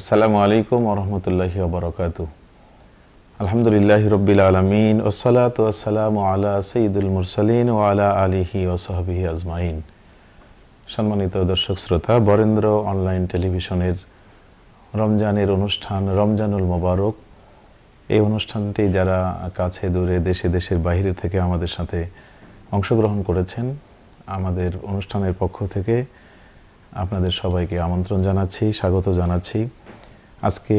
আসসালামু আলাইকুম ওরহমতুল্লাহি ওবরকাত আলহামদুলিল্লাহ রবিল আলমিন ওসালাত ওসালাম আলা সঈদুল মুরসালিন ও আলা আলিহি ও সাহাবিহি আজমাইন সম্মানিত দর্শক শ্রোতা বরেন্দ্র অনলাইন টেলিভিশনের রমজানের অনুষ্ঠান রমজানুল মোবারক এই অনুষ্ঠানটি যারা কাছে দূরে দেশে দেশের বাহিরে থেকে আমাদের সাথে অংশগ্রহণ করেছেন আমাদের অনুষ্ঠানের পক্ষ থেকে আপনাদের সবাইকে আমন্ত্রণ জানাচ্ছি স্বাগত জানাচ্ছি আজকে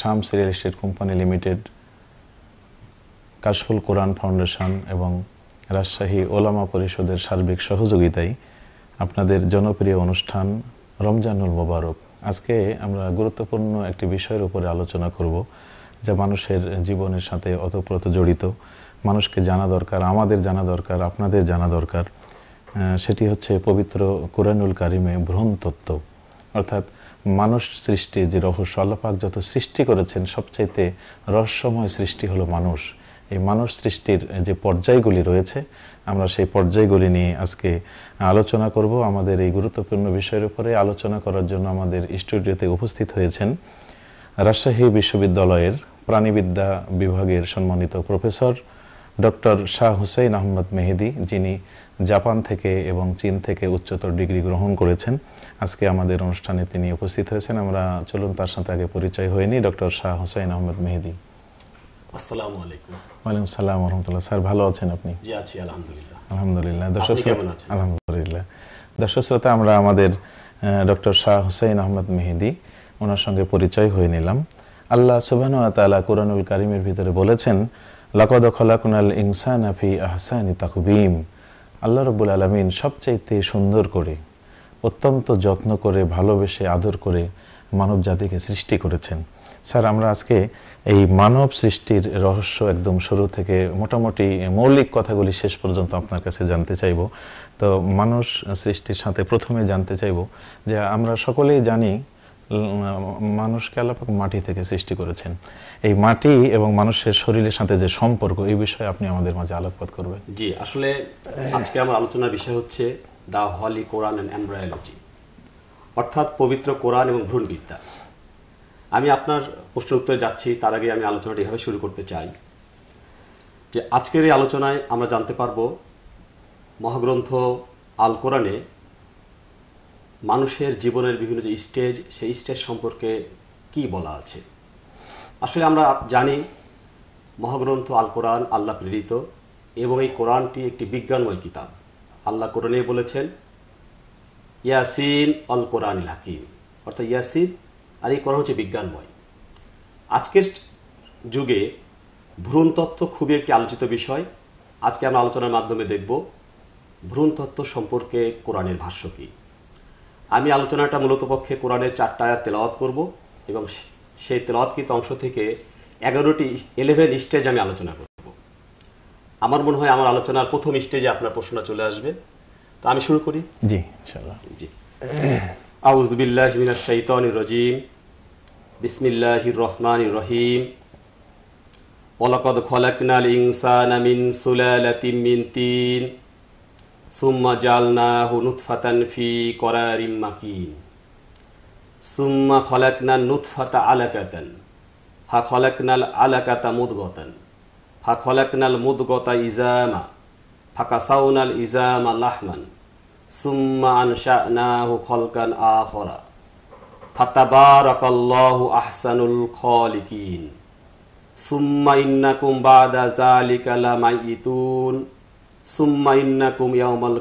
Shams real estate company limited Kashful Quran foundation এবং রাজশাহী ওলামা পরিষদের সার্বিক সহযোগিতায় আপনাদের জনপ্রিয় অনুষ্ঠান রমজানুল মোবারক আজকে আমরা গুরুত্বপূর্ণ একটি বিষয়ের উপরে আলোচনা করব যা মানুষের জীবনের সাথে অতপ্রত জড়িত মানুষকে জানা দরকার আমাদের জানা দরকার আপনাদের জানা দরকার সেটি হচ্ছে পবিত্র কোরআনুল কারিমে ভ্রম তত্ত্ব অর্থাৎ মানুষ সৃষ্টি যে রহস্য আল্লাপাক যত সৃষ্টি করেছেন সবচাইতে রহস্যময় সৃষ্টি হলো মানুষ এই মানুষ সৃষ্টির যে পর্যায়গুলি রয়েছে আমরা সেই পর্যায়গুলি নিয়ে আজকে আলোচনা করব আমাদের এই গুরুত্বপূর্ণ বিষয়ের উপরে আলোচনা করার জন্য আমাদের স্টুডিওতে উপস্থিত হয়েছেন রাজশাহী বিশ্ববিদ্যালয়ের প্রাণীবিদ্যা বিভাগের সম্মানিত প্রফেসর ডক্টর শাহ হুসাইন আহমদ মেহেদি যিনি জাপান থেকে এবং চীন থেকে উচ্চতর ডিগ্রি গ্রহণ করেছেন আজকে আমাদের অনুষ্ঠানে তিনি উপস্থিত হয়েছেন আমরা চলুন তার সাথে আগে পরিচয় হয়নি ডক্টর শাহ হুসাইন আহমদ মেহেদি আসসালামু আলাইকুম ওয়ালাইকুম রহমতুল্লাহ স্যার ভালো আছেন আপনি জি আছি আলহামদুলিল্লাহ আলহামদুলিল্লাহ দর্শক আলহামদুলিল্লাহ দর্শক শ্রোতা আমরা আমাদের ডক্টর শাহ হুসাইন আহমদ মেহেদি ওনার সঙ্গে পরিচয় হয়ে নিলাম আল্লাহ সুবাহ তালা কোরআনুল কারিমের ভিতরে বলেছেন লাকদ খলাকুনাল ইনসান আফি আহসানি তাকবিম আল্লাহ রবুল আলমিন সবচাইতে সুন্দর করে অত্যন্ত যত্ন করে ভালোবেসে আদর করে মানব জাতিকে সৃষ্টি করেছেন স্যার আমরা আজকে এই মানব সৃষ্টির রহস্য একদম শুরু থেকে মোটামুটি মৌলিক কথাগুলি শেষ পর্যন্ত আপনার কাছে জানতে চাইব তো মানুষ সৃষ্টির সাথে প্রথমে জানতে চাইব যে আমরা সকলেই জানি মানুষকে আল্লাপাক মাটি থেকে সৃষ্টি করেছেন এই মাটি এবং মানুষের শরীরের সাথে যে সম্পর্ক এই বিষয়ে আপনি আমাদের মাঝে আলোকপাত করবেন জি আসলে আজকে আমার আলোচনার বিষয় হচ্ছে দ্য হলি কোরআন অ্যান্ড অ্যাম্ব্রায়োলজি অর্থাৎ পবিত্র কোরআন এবং ভ্রূণবিদ্যা আমি আপনার প্রশ্ন উত্তরে যাচ্ছি তার আগে আমি আলোচনাটি এভাবে শুরু করতে চাই যে আজকের এই আলোচনায় আমরা জানতে পারব মহাগ্রন্থ আল কোরআনে মানুষের জীবনের বিভিন্ন যে স্টেজ সেই স্টেজ সম্পর্কে কি বলা আছে আসলে আমরা জানি মহাগ্রন্থ আল কোরআন আল্লাহ প্রেরিত এবং এই কোরআনটি একটি বিজ্ঞানময় কিতাব আল্লাহ কোরআনে বলেছেন ইয়াসিন অল কোরআন হাকিম অর্থাৎ ইয়াসিন আর এই কোরআন হচ্ছে বিজ্ঞানময় আজকের যুগে ভ্রূণ তত্ত্ব খুবই একটি আলোচিত বিষয় আজকে আমরা আলোচনার মাধ্যমে দেখব ভ্রূণ তত্ত্ব সম্পর্কে কোরআনের ভাষ্য কী আমি আলোচনাটা মূলত পক্ষে কোরআনের চারটা আয়াত তেলাওয়াত করব এবং সেই তেলাওয়াতকৃত অংশ থেকে এগারোটি ইলেভেন স্টেজ আমি আলোচনা করব আমার মনে হয় আমার আলোচনার প্রথম স্টেজে আপনার প্রশ্ন চলে আসবে তো আমি শুরু করি জি ইনশাআল্লাহ জি আউজ বিল্লাহ মিনাশ শাইতানির রাজিম বিসমিল্লাহির রহমানির রহিম ওলকদ খলাকনাল ইনসানা মিন সুলালাতিন মিন তিন ثم جعلناه نطفة في قرار مكين ثم خلقنا النطفة علقة فخلقنا العلقة مضغة فخلقنا المضغة إزاما فكسونا الإزام لحما ثم أنشأناه خلقا آخر فتبارك الله أحسن الخالقين ثم إنكم بعد ذلك لميتون আমার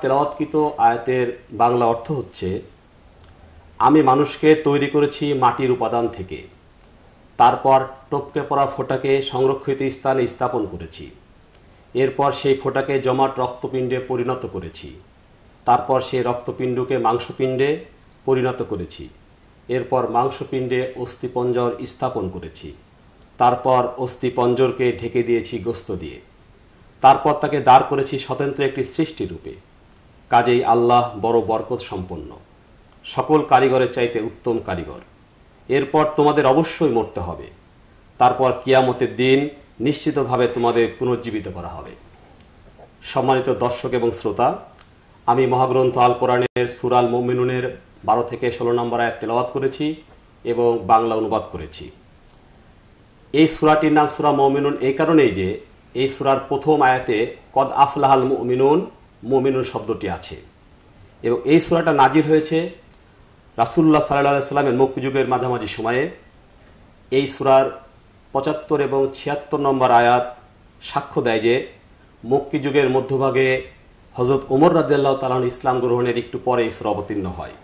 তেলাওয়াতকৃত আয়াতের বাংলা অর্থ হচ্ছে আমি মানুষকে তৈরি করেছি মাটির উপাদান থেকে তারপর টপকে পড়া ফোঁটাকে সংরক্ষিত স্থানে স্থাপন করেছি এরপর সেই ফোঁটাকে জমাট রক্তপিণ্ডে পরিণত করেছি তারপর সেই রক্তপিণ্ডকে মাংসপিণ্ডে পরিণত করেছি এরপর মাংসপিণ্ডে অস্থিপঞ্জর স্থাপন করেছি তারপর অস্থি পঞ্জরকে ঢেকে দিয়েছি গোস্ত দিয়ে তারপর তাকে দাঁড় করেছি স্বতন্ত্র একটি সৃষ্টি রূপে কাজেই আল্লাহ বড় বরকত সম্পন্ন সকল কারিগরের চাইতে উত্তম কারিগর এরপর তোমাদের অবশ্যই মরতে হবে তারপর কিয়ামতের দিন নিশ্চিতভাবে তোমাদের পুনর্জীবিত করা হবে সম্মানিত দর্শক এবং শ্রোতা আমি মহাগ্রন্থ আল কোরআনের সুরাল মোমিনুনের বারো থেকে ষোলো নম্বর আয়াত তেলাবাদ করেছি এবং বাংলা অনুবাদ করেছি এই সুরাটির নাম সুরা মমিনুন এই কারণেই যে এই সুরার প্রথম আয়াতে কদ আফলাহাল মমিনুন মমিনুন শব্দটি আছে এবং এই সুরাটা নাজির হয়েছে রাসুল্লাহ সাল্লাহ সাল্লামের মুক্তিযুগের মাঝামাঝি সময়ে এই সুরার পঁচাত্তর এবং ছিয়াত্তর নম্বর আয়াত সাক্ষ্য দেয় যে মক্কিযুগের মধ্যভাগে হজরত ওমর রাজ্লাহ তালান ইসলাম গ্রহণের একটু পরে এই সুরা অবতীর্ণ হয়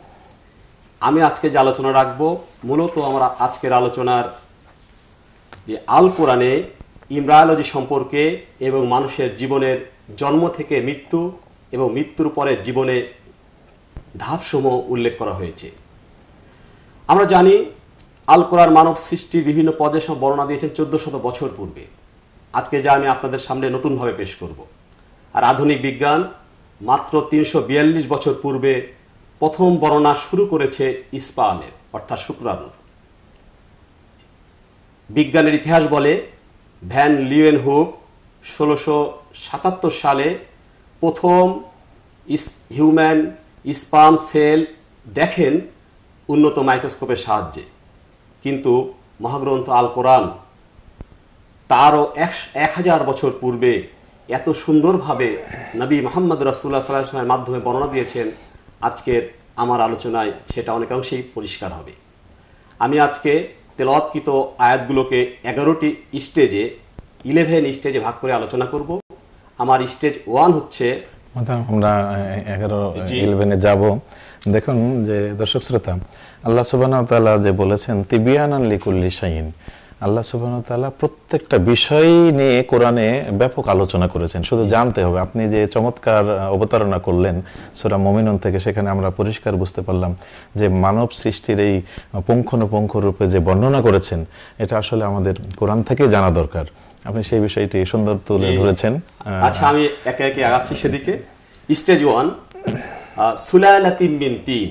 আমি আজকে যে আলোচনা রাখবো মূলত আমার আজকের আলোচনার যে আল কোরআনে ইমরায়োলজি সম্পর্কে এবং মানুষের জীবনের জন্ম থেকে মৃত্যু এবং মৃত্যুর পরে জীবনে ধাপসমূহ উল্লেখ করা হয়েছে আমরা জানি আল কোরআন মানব সৃষ্টির বিভিন্ন পদের সব বর্ণনা দিয়েছেন চোদ্দ শত বছর পূর্বে আজকে যা আমি আপনাদের সামনে নতুনভাবে পেশ করব আর আধুনিক বিজ্ঞান মাত্র তিনশো বিয়াল্লিশ বছর পূর্বে প্রথম বর্ণনা শুরু করেছে ইস্পানের অর্থাৎ শুক্রাণুর বিজ্ঞানের ইতিহাস বলে ভ্যান লিওয়েন হুব ষোলোশো সাতাত্তর সালে প্রথম হিউম্যান স্পাম সেল দেখেন উন্নত মাইক্রোস্কোপের সাহায্যে কিন্তু মহাগ্রন্থ আল কোরআন তারও এক এক হাজার বছর পূর্বে এত সুন্দরভাবে নবী মোহাম্মদ রাসুল্লাহ সাল্লামের মাধ্যমে বর্ণনা দিয়েছেন আজকের আমার আলোচনায় সেটা অনেকাংশেই পরিষ্কার হবে আমি আজকে তেলওয়াতকৃত আয়াতগুলোকে এগারোটি স্টেজে ইলেভেন স্টেজে ভাগ করে আলোচনা করব আমার স্টেজ ওয়ান হচ্ছে আমরা এগারো ইলেভেনে যাব দেখুন যে দর্শক শ্রোতা আল্লাহ সুবাহ যে বলেছেন তিবিয়ান লিকুল্লি শাহিন আল্লাহ সুবাহতাল্লাহ প্রত্যেকটা বিষয় নিয়ে কোরআনে ব্যাপক আলোচনা করেছেন শুধু জানতে হবে আপনি যে চমৎকার অবতারণা করলেন সোরা মমিনন থেকে সেখানে আমরা পরিষ্কার বুঝতে পারলাম যে মানব সৃষ্টির এই পুঙ্খানুপুঙ্খ রূপে যে বর্ণনা করেছেন এটা আসলে আমাদের কোরআন থেকে জানা দরকার আপনি সেই বিষয়টি সুন্দর তুলে ধরেছেন আচ্ছা আমি একে একে আগাচ্ছি সেদিকে স্টেজ ওয়ান সুলালাতিম বিন তিন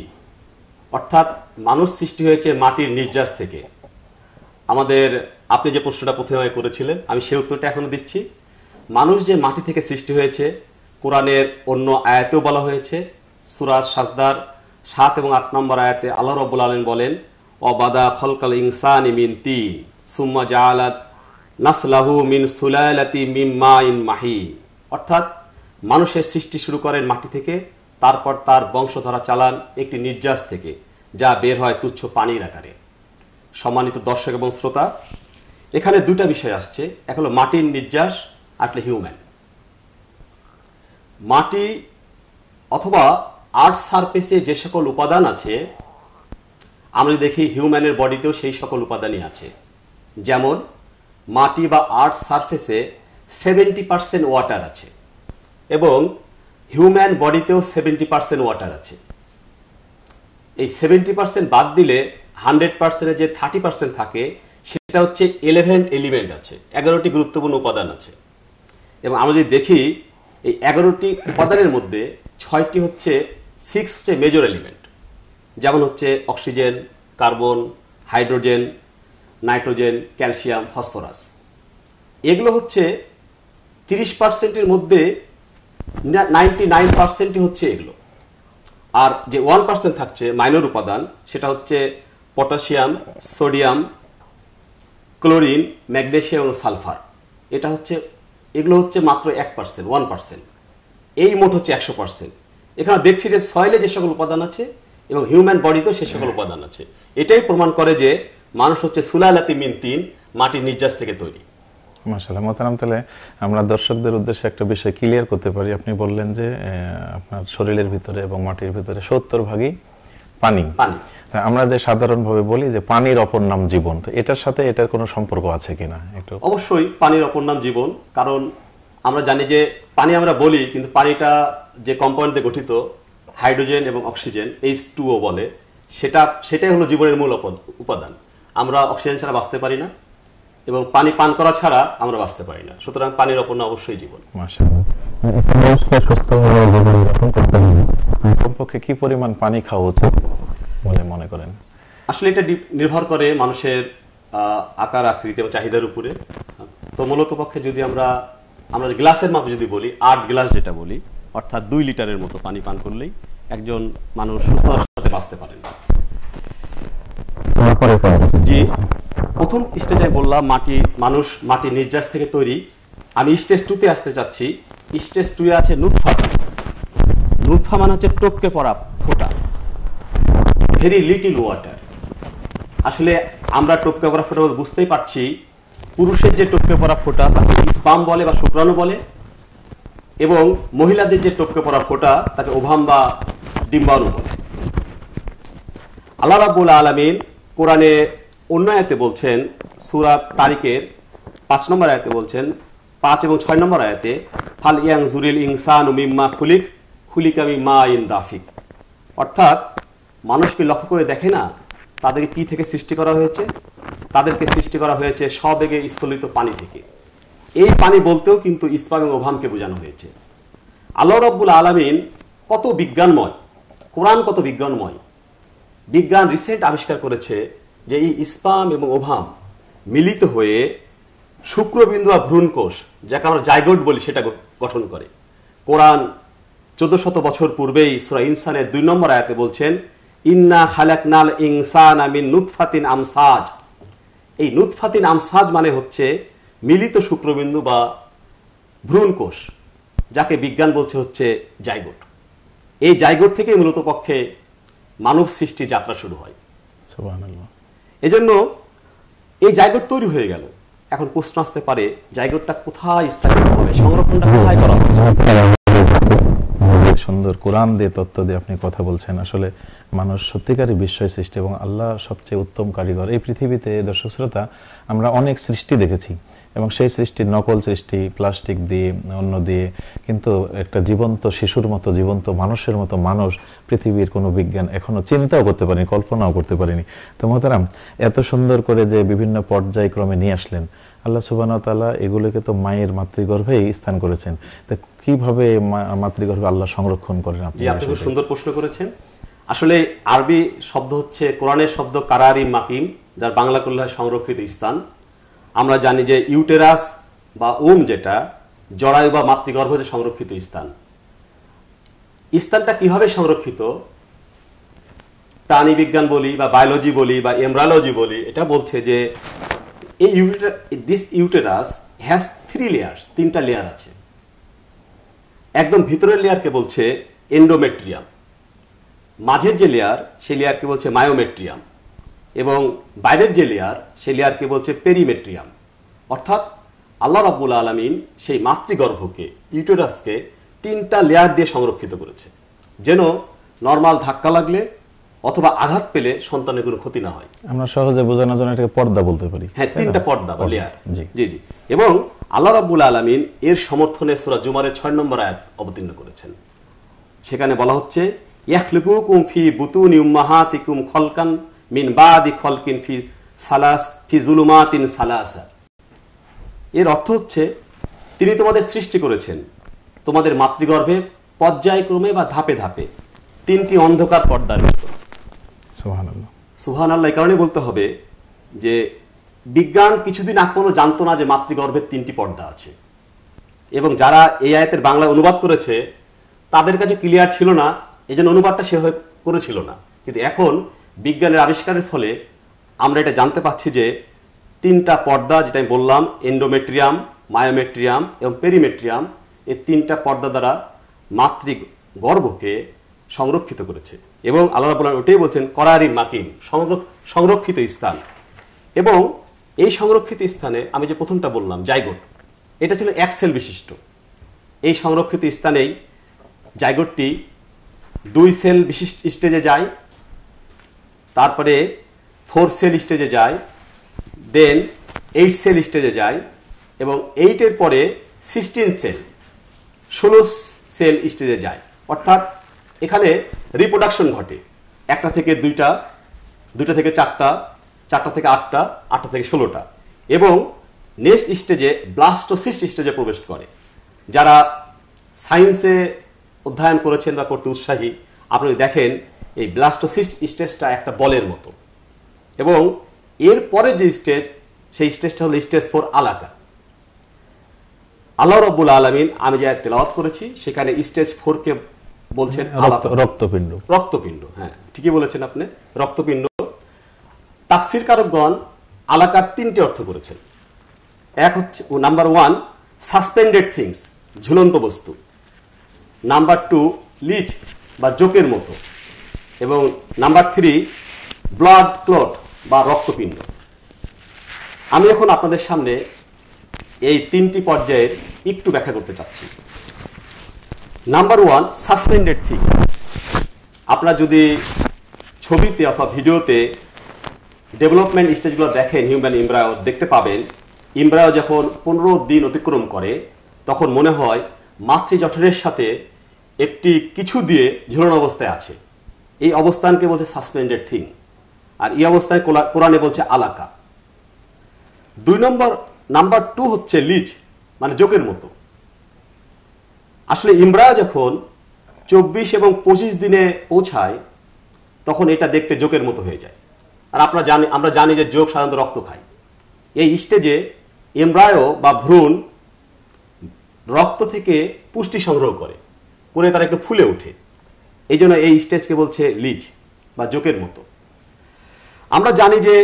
অর্থাৎ মানুষ সৃষ্টি হয়েছে মাটির নির্যাস থেকে আমাদের আপনি যে প্রশ্নটা প্রথমে করেছিলেন আমি সেই উত্তরটা এখনো দিচ্ছি মানুষ যে মাটি থেকে সৃষ্টি হয়েছে কোরআনের অন্য আয়াতেও বলা হয়েছে সুরাজ সাজদার সাত এবং আট নম্বর আয়াতে আল্লাহ রব্বুল আলম বলেন অবাদা খলকাল ইনসান ইমিন তিন সুম্মা জালাত নাসলাহু মিন সুলায়ালাতি মিম মা ইন মাহি অর্থাৎ মানুষের সৃষ্টি শুরু করেন মাটি থেকে তারপর তার বংশধরা চালান একটি নির্যাস থেকে যা বের হয় তুচ্ছ পানির আকারে সম্মানিত দর্শক এবং শ্রোতা এখানে দুটা বিষয় আসছে এক হলো মাটির নির্যাস আটলে হিউম্যান মাটি অথবা আর্ট সারফেসে যে সকল উপাদান আছে আমরা দেখি হিউম্যানের বডিতেও সেই সকল উপাদানই আছে যেমন মাটি বা আর্ট সারফেসে সেভেন্টি পার্সেন্ট ওয়াটার আছে এবং হিউম্যান বডিতেও সেভেন্টি পার্সেন্ট ওয়াটার আছে এই সেভেন্টি পার্সেন্ট বাদ দিলে হান্ড্রেড পার্সেন্টের যে থার্টি পার্সেন্ট থাকে সেটা হচ্ছে এলেভেন্ট এলিমেন্ট আছে এগারোটি গুরুত্বপূর্ণ উপাদান আছে এবং আমরা যদি দেখি এই এগারোটি উপাদানের মধ্যে ছয়টি হচ্ছে সিক্স হচ্ছে মেজর এলিমেন্ট যেমন হচ্ছে oxygen carbon hydrogen nitrogen calcium phosphorus এগুলো হচ্ছে তিরিশ পার্সেন্টের মধ্যে নাইনটি নাইন পার্সেন্টই হচ্ছে এগুলো আর যে ওয়ান পার্সেন্ট থাকছে মাইনর উপাদান সেটা হচ্ছে পটাশিয়াম সোডিয়াম ক্লোরিন ম্যাগনেশিয়াম এবং সালফার এটা হচ্ছে এগুলো হচ্ছে মাত্র এক পার্সেন্ট ওয়ান পার্সেন্ট এই মোট হচ্ছে একশো পার্সেন্ট এখানে দেখছি যে সয়েলে যে সকল উপাদান আছে এবং হিউম্যান বডিতেও সে সকল হ্যাঁ। উপাদান আছে এটাই প্রমাণ করে যে মানুষ হচ্ছে সুলালাতি মিন তিন মাটির নির্যাস থেকে তৈরি মাসাল্লাহ মোতারাম তাহলে আমরা দর্শকদের উদ্দেশ্যে একটা বিষয় ক্লিয়ার করতে পারি আপনি বললেন যে আপনার শরীরের ভিতরে এবং মাটির ভিতরে সত্তর ভাগই পানি পানি আমরা যে সাধারণভাবে বলি যে পানির অপর নাম জীবন তো এটার সাথে এটার কোনো সম্পর্ক আছে কিনা একটু অবশ্যই পানির অপর নাম জীবন কারণ আমরা জানি যে পানি আমরা বলি কিন্তু পানিটা যে কম্পাউন্ডে গঠিত হাইড্রোজেন এবং অক্সিজেন এইচ বলে সেটা সেটাই হলো জীবনের মূল উপাদান আমরা অক্সিজেন ছাড়া বাঁচতে পারি না এবং পানি পান করা ছাড়া আমরা বাঁচতে পারি না সুতরাং পানির অপর নাম অবশ্যই জীবন হ্যাঁ, কমপক্ষে কি পরিমাণ পানি খাওয়া উচিত বলে মনে করেন আসলে এটা নির্ভর করে মানুষের আকার আকৃতি এবং চাহিদার উপরে তো মূলত পক্ষে যদি আমরা আমরা গ্লাসের মাপে যদি বলি আট গ্লাস যেটা বলি অর্থাৎ দুই লিটারের মতো পানি পান করলেই একজন মানুষ সুস্থতার সাথে বাঁচতে পারেন জি প্রথম স্টেজে বললাম মাটি মানুষ মাটি নির্যাস থেকে তৈরি আমি স্টেজ টুতে আসতে চাচ্ছি স্টেজ টুয়ে আছে নুৎফা নুৎফা মানে হচ্ছে টপকে পড়া ফোটা ভেরি লিটিল ওয়াটার আসলে আমরা টপকে পড়া ফোটা বুঝতেই পারছি পুরুষের যে টপকে পড়া ফোটা তাকে স্পাম বলে বা শুক্রাণু বলে এবং মহিলাদের যে টপকে পড়া ফোটা তাকে ওভাম বা ডিম্বাণু বলে আল্লাহ রাবুল আলমিন কোরআনে অন্য আয়তে বলছেন সুরাত তারিখের পাঁচ নম্বর আয়তে বলছেন পাঁচ এবং ছয় নম্বর আয়াতে ফাল ইয়াং জুরিল ইংসান মিম্মা খুলিক খুলিকামি মা ইন দাফিক অর্থাৎ মানুষকে লক্ষ্য করে দেখে না তাদেরকে কি থেকে সৃষ্টি করা হয়েছে তাদেরকে সৃষ্টি করা হয়েছে সবেগে স্ফলিত পানি থেকে এই পানি বলতেও কিন্তু ইসলাম এবং ওভামকে বোঝানো হয়েছে আল্লাহ রব্বুল আলমিন কত বিজ্ঞানময় কোরআন কত বিজ্ঞানময় বিজ্ঞান রিসেন্ট আবিষ্কার করেছে যে এই ইস্পাম এবং ওভাম মিলিত হয়ে শুক্রবিন্দু বা ভ্রূণকোষ যাকে আমরা জায়গোট বলি সেটা গঠন করে কোরআন চোদ্দ শত বছর পূর্বেই সুরা ইনসানের দুই নম্বর আয়াতে বলছেন ইন্না খালাকনাল ইনসান আমিন নুৎফাতিন আমসাজ এই নুৎফাতিন আমসাজ মানে হচ্ছে মিলিত শুক্রবিন্দু বা ভ্রূণকোষ যাকে বিজ্ঞান বলছে হচ্ছে জায়গোট এই জায়গোট থেকে মূলত পক্ষে মানব সৃষ্টি যাত্রা শুরু হয় এজন্য এই জায়গোট তৈরি হয়ে গেল এখন প্রশ্ন আসতে পারে জায়গাটা কোথায় স্থাপিত হবে সংরক্ষণটা কোথায় করা হবে সুন্দর কোরআন দিয়ে তত্ত্ব দিয়ে আপনি কথা বলছেন আসলে মানুষ সত্যিকারই বিস্ময় সৃষ্টি এবং আল্লাহ সবচেয়ে উত্তম কারিগর এই পৃথিবীতে দর্শক শ্রোতা আমরা অনেক সৃষ্টি দেখেছি এবং সেই সৃষ্টির নকল সৃষ্টি প্লাস্টিক দিয়ে অন্য দিয়ে কিন্তু একটা জীবন্ত শিশুর মতো জীবন্ত মানুষের মতো মানুষ পৃথিবীর কোনো বিজ্ঞান এখনও চিন্তাও করতে পারেনি কল্পনাও করতে পারেনি তো মহতারাম এত সুন্দর করে যে বিভিন্ন পর্যায়ক্রমে নিয়ে আসলেন আল্লাহ তালা এগুলোকে তো মায়ের মাতৃগর্ভেই স্থান করেছেন তা কিভাবে মাতৃগর্ভে আল্লাহ সংরক্ষণ করেন আপনি খুব সুন্দর প্রশ্ন করেছেন আসলে আরবি শব্দ হচ্ছে কোরআনের শব্দ কারারি মাকিম যার বাংলা করলে সংরক্ষিত স্থান আমরা জানি যে ইউটেরাস বা ওম যেটা জরায়ু বা মাতৃগর্ভ যে সংরক্ষিত স্থান স্থানটা কিভাবে সংরক্ষিত প্রাণী বিজ্ঞান বলি বা বায়োলজি বলি বা এমব্রায়োলজি বলি এটা বলছে যে এই this uterus has three layer তিনটা লেয়ার আছে একদম ভিতরের লেয়ারকে বলছে এন্ডোমেট্রিয়াম মাঝের যে লেয়ার সেই লেয়ারকে বলছে মায়োমেট্রিয়াম এবং বাইরের যে লেয়ার সেই লেয়ারকে বলছে পেরিমেট্রিয়াম অর্থাৎ আল্লাহ রাবুল আলমিন সেই মাতৃগর্ভকে ইউটেরাসকে তিনটা লেয়ার দিয়ে সংরক্ষিত করেছে যেন নর্মাল ধাক্কা লাগলে অথবা আঘাত পেলে সন্তানের কোনো ক্ষতি না হয় আমরা সহজে বোঝানোর জন্য এটাকে পর্দা বলতে পারি হ্যাঁ তিনটা পর্দা বা লেয়ার জি জি এবং আল্লাহ রাব্বুল আলমিন এর সমর্থনে সুরা জুমারের ছয় নম্বর আয়াত অবতীর্ণ করেছেন সেখানে বলা হচ্ছে ইয়াখলুকুকুম ফি বুতুনি উম্মাহাতিকুম খলকান মিন বাদি খলকিন ফি সালাস ফি জুলুমাতিন সালাসা এর অর্থ হচ্ছে তিনি তোমাদের সৃষ্টি করেছেন তোমাদের মাতৃগর্ভে পর্যায়ক্রমে বা ধাপে ধাপে তিনটি অন্ধকার পর্দার মতো সুহান আল্লাহ এই কারণে বলতে হবে যে বিজ্ঞান কিছুদিন আগ কোনো জানতো না যে মাতৃগর্ভের তিনটি পর্দা আছে এবং যারা এই আয়াতের বাংলা অনুবাদ করেছে তাদের কাছে ক্লিয়ার ছিল না এই জন্য অনুবাদটা সে করেছিল না কিন্তু এখন বিজ্ঞানের আবিষ্কারের ফলে আমরা এটা জানতে পাচ্ছি যে তিনটা পর্দা যেটা আমি বললাম এন্ডোমেট্রিয়াম মায়োমেট্রিয়াম এবং পেরিমেট্রিয়াম এই তিনটা পর্দা দ্বারা মাতৃক গর্ভকে সংরক্ষিত করেছে এবং আল্লাহ বলেন ওটাই বলছেন করারি মাকিম সংরক্ষিত স্থান এবং এই সংরক্ষিত স্থানে আমি যে প্রথমটা বললাম জায়গোট এটা ছিল একসেল বিশিষ্ট এই সংরক্ষিত স্থানেই জায়গোটটি দুই সেল বিশিষ্ট স্টেজে যায় তারপরে ফোর সেল স্টেজে যায় দেন এইট সেল স্টেজে যায় এবং এইটের পরে সিক্সটিন সেল ষোলো সেল স্টেজে যায় অর্থাৎ এখানে রিপ্রোডাকশন ঘটে একটা থেকে দুইটা দুইটা থেকে চারটা চারটা থেকে আটটা আটটা থেকে ষোলোটা এবং নেক্সট স্টেজে ব্লাস্টোসিস্ট স্টেজে প্রবেশ করে যারা সায়েন্সে অধ্যয়ন করেছেন বা করতে উৎসাহী আপনি দেখেন এই ব্লাস্টোসিস্ট স্টেজটা একটা বলের মতো এবং এর পরে যে স্টেজ সেই স্টেজটা হলো স্টেজ ফোর আলাকা আল্লাহ রব্বুল আলমিন আমি যা তেলাওয়াত করেছি সেখানে স্টেজ ফোরকে বলছেন রক্তপিণ্ড রক্তপিণ্ড হ্যাঁ ঠিকই বলেছেন আপনি রক্তপিণ্ড তাফসির কারকগণ আলাকার তিনটি অর্থ করেছেন এক হচ্ছে নাম্বার ওয়ান সাসপেন্ডেড থিংস ঝুলন্ত বস্তু নাম্বার টু লিচ বা জোকের মতো এবং নাম্বার থ্রি ব্লাড ক্লট বা রক্তপিণ্ড আমি এখন আপনাদের সামনে এই তিনটি পর্যায়ের একটু ব্যাখ্যা করতে চাচ্ছি নাম্বার ওয়ান সাসপেন্ডেড থিং আপনার যদি ছবিতে অথবা ভিডিওতে ডেভেলপমেন্ট স্টেজগুলো দেখেন হিউম্যান ইমব্রায় দেখতে পাবেন ইমব্রায় যখন পনেরো দিন অতিক্রম করে তখন মনে হয় মাতৃ জঠরের সাথে একটি কিছু দিয়ে ঝুলন অবস্থায় আছে এই অবস্থানকে বলছে সাসপেন্ডেড থিং আর এই অবস্থায় কোরআনে বলছে আলাকা দুই নম্বর নাম্বার টু হচ্ছে লিজ মানে জোকের মতো আসলে ইমরা যখন চব্বিশ এবং পঁচিশ দিনে পৌঁছায় তখন এটা দেখতে জোকের মতো হয়ে যায় আর আপনারা জানি আমরা জানি যে যোগ সাধারণত রক্ত খায় এই স্টেজে এমব্রায়ো বা ভ্রূণ রক্ত থেকে পুষ্টি সংগ্রহ করে করে তারা একটু ফুলে ওঠে এই জন্য এই স্টেজকে বলছে লিজ বা জোকের মতো আমরা জানি যে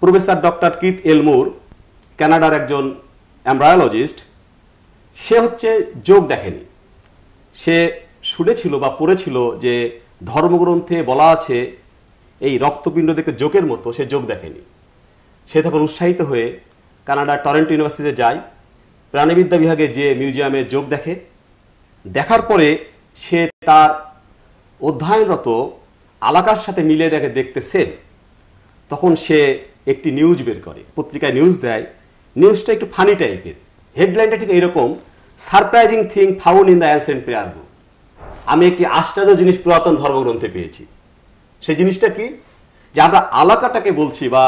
প্রফেসর ডক্টর কিত এলমুর কানাডার একজন অ্যাম্ব্রায়োলজিস্ট সে হচ্ছে যোগ দেখেনি সে শুনেছিল বা পড়েছিল যে ধর্মগ্রন্থে বলা আছে এই রক্তপিণ্ড দেখে যোগের মতো সে যোগ দেখেনি সে তখন উৎসাহিত হয়ে কানাডার টরেন্টো ইউনিভার্সিটিতে যায় প্রাণীবিদ্যা বিভাগে যে মিউজিয়ামে যোগ দেখে দেখার পরে সে তার অধ্যায়নরত আলাকার সাথে মিলে দেখে দেখতে সেম তখন সে একটি নিউজ বের করে পত্রিকায় নিউজ দেয় নিউজটা একটু ফানি টাইপের হেডলাইনটা ঠিক এরকম surprising thing found in the ancient prayer book আমি একটি আশ্চর্য জিনিস পুরাতন ধর্মগ্রন্থে পেয়েছি সেই জিনিসটা কি যে আমরা আলাকাটাকে বলছি বা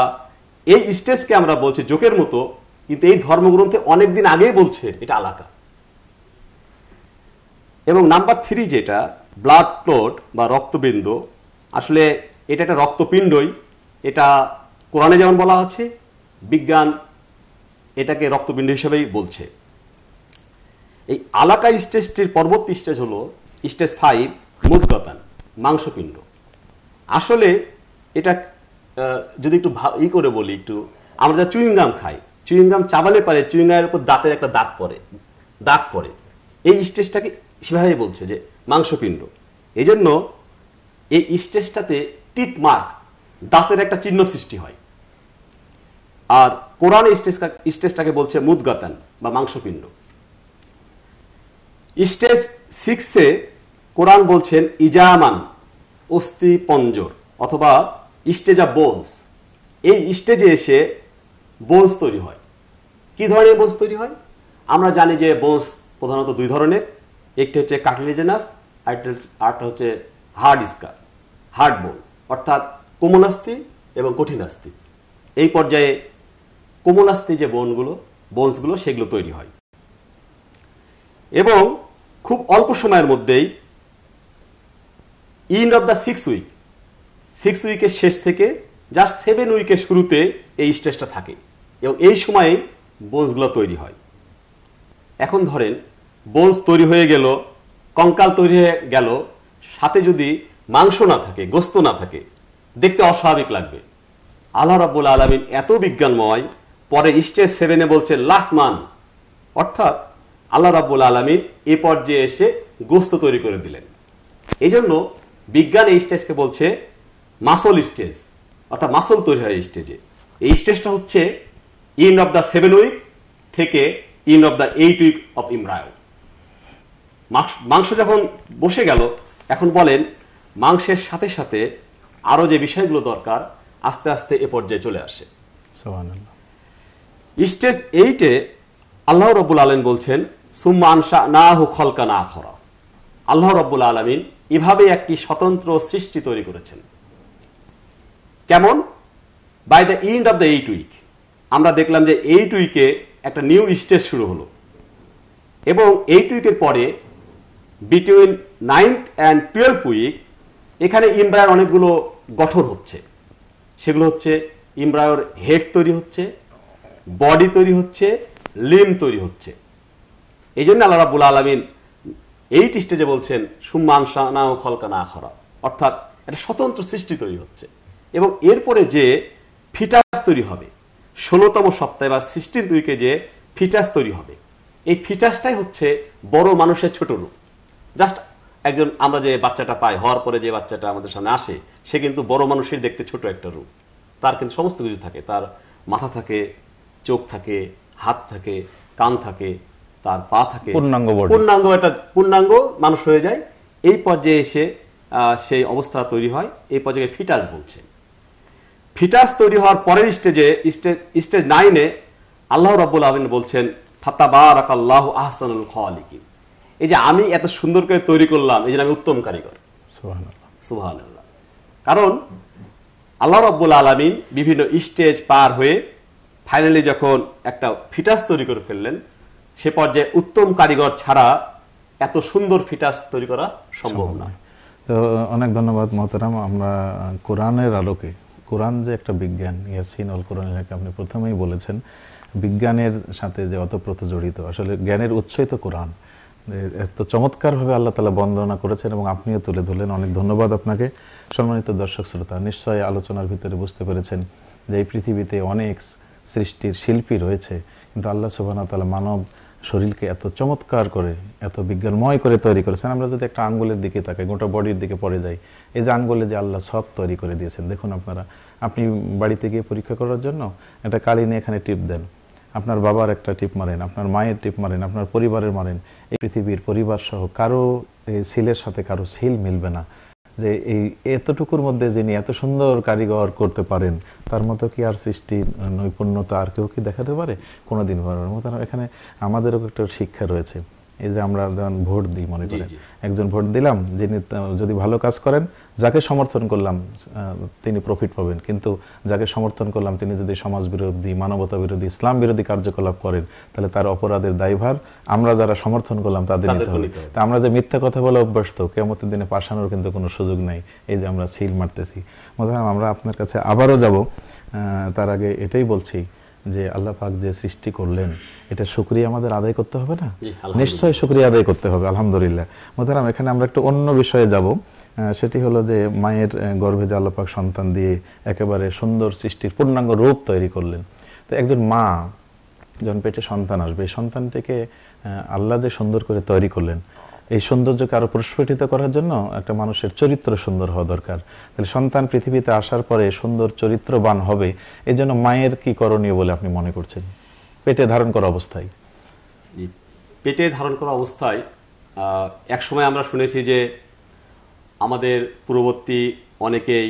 এই স্টেজকে আমরা বলছি জোকের মতো কিন্তু এই ধর্মগ্রন্থে অনেক দিন আগেই বলছে এটা আলাকা এবং নাম্বার থ্রি যেটা ব্লাড ক্লোট বা রক্তবিন্দু আসলে এটা একটা রক্তপিণ্ডই এটা কোরআনে যেমন বলা আছে বিজ্ঞান এটাকে রক্তপিণ্ড হিসেবেই বলছে এই আলাকা স্টেজটির পরবর্তী স্টেজ হলো স্টেজ ফাইভ মুদগতান মাংসপিণ্ড আসলে এটা যদি একটু ই করে বলি একটু আমরা যা চুইংগাম খাই চুইংগাম চাবালে পারে চুইংগামের উপর দাঁতের একটা দাগ পড়ে দাগ পড়ে এই স্টেজটাকে সেভাবেই বলছে যে মাংসপিণ্ড এই জন্য এই স্টেজটাতে টিথ মার্ক দাঁতের একটা চিহ্ন সৃষ্টি হয় আর কোরআন স্টেজ স্টেজটাকে বলছে মুদগাতান বা মাংসপিণ্ড স্টেজ সিক্সে কোরআন বলছেন ইজামান অস্থি পঞ্জর অথবা স্টেজ অফ বোনস এই স্টেজে এসে বোনস তৈরি হয় কি ধরনের বোনস তৈরি হয় আমরা জানি যে বোনস প্রধানত দুই ধরনের একটি হচ্ছে কার্টিলেজেনাস আরেকটা হচ্ছে হার্ড স্কার হার্ড বোন অর্থাৎ কোমলাস্থি এবং কঠিনাস্থি এই পর্যায়ে কোমলাস্থি যে বোনগুলো বোনসগুলো সেগুলো তৈরি হয় এবং খুব অল্প সময়ের মধ্যেই end of the six week six উইকের শেষ থেকে জাস্ট সেভেন উইকের শুরুতে এই স্টেজটা থাকে এবং এই সময়ে বোনসগুলো তৈরি হয় এখন ধরেন বোনস তৈরি হয়ে গেল কঙ্কাল তৈরি হয়ে গেল সাথে যদি মাংস না থাকে গোস্ত না থাকে দেখতে অস্বাভাবিক লাগবে আল্লাহ রাবুল আলমিন এত বিজ্ঞানময় পরে স্টেজ সেভেনে বলছে লাহমান অর্থাৎ আল্লাহ রাবুল আলমিন এ পর্যায়ে এসে গোস্ত তৈরি করে দিলেন এই জন্য বিজ্ঞান এই স্টেজকে বলছে মাসল স্টেজ অর্থাৎ মাসল তৈরি হয় স্টেজে এই স্টেজটা হচ্ছে end of the seven week থেকে end of the eight week of ইমরায়ন মাংস যখন বসে গেল এখন বলেন মাংসের সাথে সাথে আরও যে বিষয়গুলো দরকার আস্তে আস্তে এ পর্যায়ে চলে আসে স্টেজ এইটে আল্লাহ রব্বুল আলম বলছেন সুম্মা আনসা না হু খলকা না খরা আল্লাহ রব্বুল আলমিন এভাবে একটি স্বতন্ত্র সৃষ্টি তৈরি করেছেন কেমন by the end of the eight week আমরা দেখলাম যে এইট উইকে একটা নিউ স্টেজ শুরু হলো এবং এইট উইকের পরে between ninth and twelve week এখানে ইমব্রায়ার অনেকগুলো গঠন হচ্ছে সেগুলো হচ্ছে ইমব্রায়োর হেড তৈরি হচ্ছে বডি তৈরি হচ্ছে লিম তৈরি হচ্ছে এই জন্য আল্লাহ রাবুল আলমিন এইট স্টেজে বলছেন সুম্মান সানা ও খলকা না খরা অর্থাৎ একটা স্বতন্ত্র সৃষ্টি তৈরি হচ্ছে এবং এরপরে যে ফিটাস তৈরি হবে ষোলোতম সপ্তাহে বা সিক্সটিন উইকে যে ফিটাস তৈরি হবে এই ফিটাসটাই হচ্ছে বড় মানুষের ছোট রূপ জাস্ট একজন আমরা যে বাচ্চাটা পাই হওয়ার পরে যে বাচ্চাটা আমাদের সামনে আসে সে কিন্তু বড় মানুষের দেখতে ছোট একটা রূপ তার কিন্তু সমস্ত কিছু থাকে তার মাথা থাকে চোখ থাকে হাত থাকে কান থাকে তার পা থাকে পূর্ণাঙ্গ পূর্ণাঙ্গ একটা পূর্ণাঙ্গ মানুষ হয়ে যায় এই পর্যায়ে এসে সেই অবস্থা তৈরি হয় এই পর্যায়ে ফিটাস বলছে ফিটাস তৈরি হওয়ার পরের স্টেজে স্টেজ স্টেজ নাইনে আল্লাহ রাব্বুল আলমিন বলছেন ফাতাবারাক আল্লাহ আহসানুল খালিকিন এই যে আমি এত সুন্দর করে তৈরি করলাম এই যে আমি উত্তম কারিগর কারণ আল্লাহ রব্বুল আলমিন বিভিন্ন স্টেজ পার হয়ে ফাইনালি যখন একটা ফিটাস তৈরি করে ফেললেন সে পর্যায়ে উত্তম কারিগর ছাড়া এত সুন্দর ফিটাস তৈরি করা সম্ভব নয় তো অনেক ধন্যবাদ মহতারাম আমরা কোরআনের আলোকে কোরআন যে একটা বিজ্ঞান ইয়াসিন অল কোরআন আপনি প্রথমেই বলেছেন বিজ্ঞানের সাথে যে অতপ্রত জড়িত আসলে জ্ঞানের উৎসই তো কোরআন এত চমৎকারভাবে আল্লাহ তালা বন্দনা করেছেন এবং আপনিও তুলে ধরলেন অনেক ধন্যবাদ আপনাকে সম্মানিত দর্শক শ্রোতা নিশ্চয়ই আলোচনার ভিতরে বুঝতে পেরেছেন যে এই পৃথিবীতে অনেক সৃষ্টির শিল্পী রয়েছে কিন্তু আল্লাহ সুবাহ তালা মানব শরীরকে এত চমৎকার করে এত বিজ্ঞানময় করে তৈরি করেছেন আমরা যদি একটা আঙ্গুলের দিকে তাকাই গোটা বডির দিকে পড়ে যাই এই যে আঙ্গুলে যে আল্লাহ সব তৈরি করে দিয়েছেন দেখুন আপনারা আপনি বাড়িতে গিয়ে পরীক্ষা করার জন্য একটা কালি নিয়ে এখানে টিপ দেন আপনার বাবার একটা টিপ মারেন আপনার মায়ের টিপ মারেন আপনার পরিবারের মারেন এই পৃথিবীর পরিবার সহ কারো এই সিলের সাথে কারো সিল মিলবে না যে এই এতটুকুর মধ্যে যিনি এত সুন্দর কারিগর করতে পারেন তার মতো কি আর সৃষ্টি নৈপুণ্যতা আর কেউ কি দেখাতে পারে কোনোদিন পারবে মতো এখানে আমাদেরও একটা শিক্ষা রয়েছে এই যে আমরা যেমন ভোট দিই মনে করেন একজন ভোট দিলাম যিনি যদি ভালো কাজ করেন যাকে সমর্থন করলাম তিনি প্রফিট পাবেন কিন্তু যাকে সমর্থন করলাম তিনি যদি সমাজ বিরোধী মানবতা বিরোধী ইসলাম বিরোধী কার্যকলাপ করেন তাহলে তার অপরাধের দায়ভার আমরা যারা সমর্থন করলাম তাদের নিতে হবে তা আমরা যে মিথ্যা কথা বলে অভ্যস্ত কেমতের দিনে পাশানোর কিন্তু কোনো সুযোগ নাই এই যে আমরা সিল মারতেছি মোতাম আমরা আপনার কাছে আবারও যাব তার আগে এটাই বলছি যে আল্লাহ পাক যে সৃষ্টি করলেন এটা শুক্রিয়া আমাদের আদায় করতে হবে না নিশ্চয়ই শুক্রিয়া আদায় করতে হবে আলহামদুলিল্লাহ মোতারাম এখানে আমরা একটু অন্য বিষয়ে যাব সেটি হলো যে মায়ের গর্ভে যে আল্লাহ পাক সন্তান দিয়ে একেবারে সুন্দর সৃষ্টির পূর্ণাঙ্গ রূপ তৈরি করলেন তো একজন মা যখন পেটে সন্তান আসবে এই সন্তানটিকে আল্লাহ যে সুন্দর করে তৈরি করলেন এই সৌন্দর্যকে আরও প্রস্ফুটিত করার জন্য একটা মানুষের চরিত্র সুন্দর হওয়া দরকার তাহলে সন্তান পৃথিবীতে আসার পরে সুন্দর চরিত্রবান হবে এই জন্য মায়ের কি করণীয় বলে আপনি মনে করছেন পেটে ধারণ করা অবস্থায় পেটে ধারণ করা অবস্থায় এক সময় আমরা শুনেছি যে আমাদের পূর্ববর্তী অনেকেই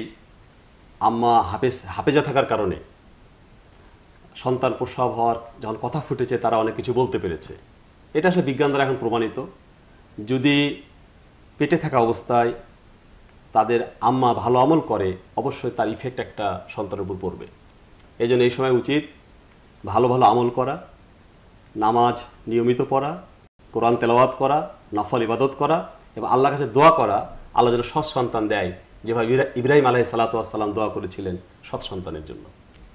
আম্মা হাফেজ হাফেজা থাকার কারণে সন্তান প্রসব হওয়ার যখন কথা ফুটেছে তারা অনেক কিছু বলতে পেরেছে এটা আসলে বিজ্ঞান দ্বারা এখন প্রমাণিত যদি পেটে থাকা অবস্থায় তাদের আম্মা ভালো আমল করে অবশ্যই তার ইফেক্ট একটা সন্তানের উপর পড়বে এই এই সময় উচিত ভালো ভালো আমল করা নামাজ নিয়মিত পড়া কোরআন তেলাওয়াত করা নফল ইবাদত করা এবং আল্লাহ কাছে দোয়া করা আল্লাহ যেন সৎ সন্তান দেয় যেভাবে ইব্রাহিম আলাহি সাল্লাতাম দোয়া করেছিলেন সৎ সন্তানের জন্য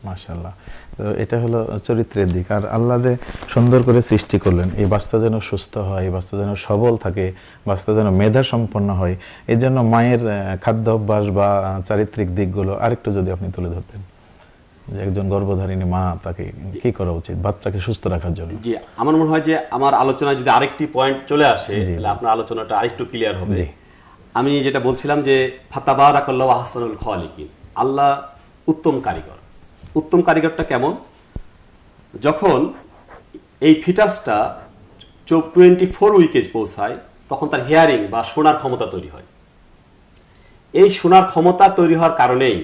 মাশাল্লাহ তো এটা হলো চরিত্রের দিক আর আল্লাহ যে সুন্দর করে সৃষ্টি করলেন এই বাচ্চা যেন সুস্থ হয় এই বাচ্চা যেন সবল থাকে বাচ্চা যেন মেধা সম্পন্ন হয় এই জন্য মায়ের খাদ্য অভ্যাস বা চারিত্রিক দিকগুলো আরেকটু যদি আপনি তুলে ধরতেন যে একজন গর্ভধারিণী মা তাকে কি করা উচিত বাচ্চাকে সুস্থ রাখার জন্য জি আমার মনে হয় যে আমার আলোচনায় যদি আরেকটি পয়েন্ট চলে আসে তাহলে আপনার আলোচনাটা আরেকটু ক্লিয়ার হবে আমি যেটা বলছিলাম যে ফাতাবা রাকাল্লাহ আহসানুল খালিকিন আল্লাহ উত্তম কারিগর উত্তম কারিগরটা কেমন যখন এই ফিটাসটা টোয়েন্টি ফোর উইকে পৌঁছায় তখন তার হেয়ারিং বা শোনার ক্ষমতা তৈরি হয় এই শোনার ক্ষমতা তৈরি হওয়ার কারণেই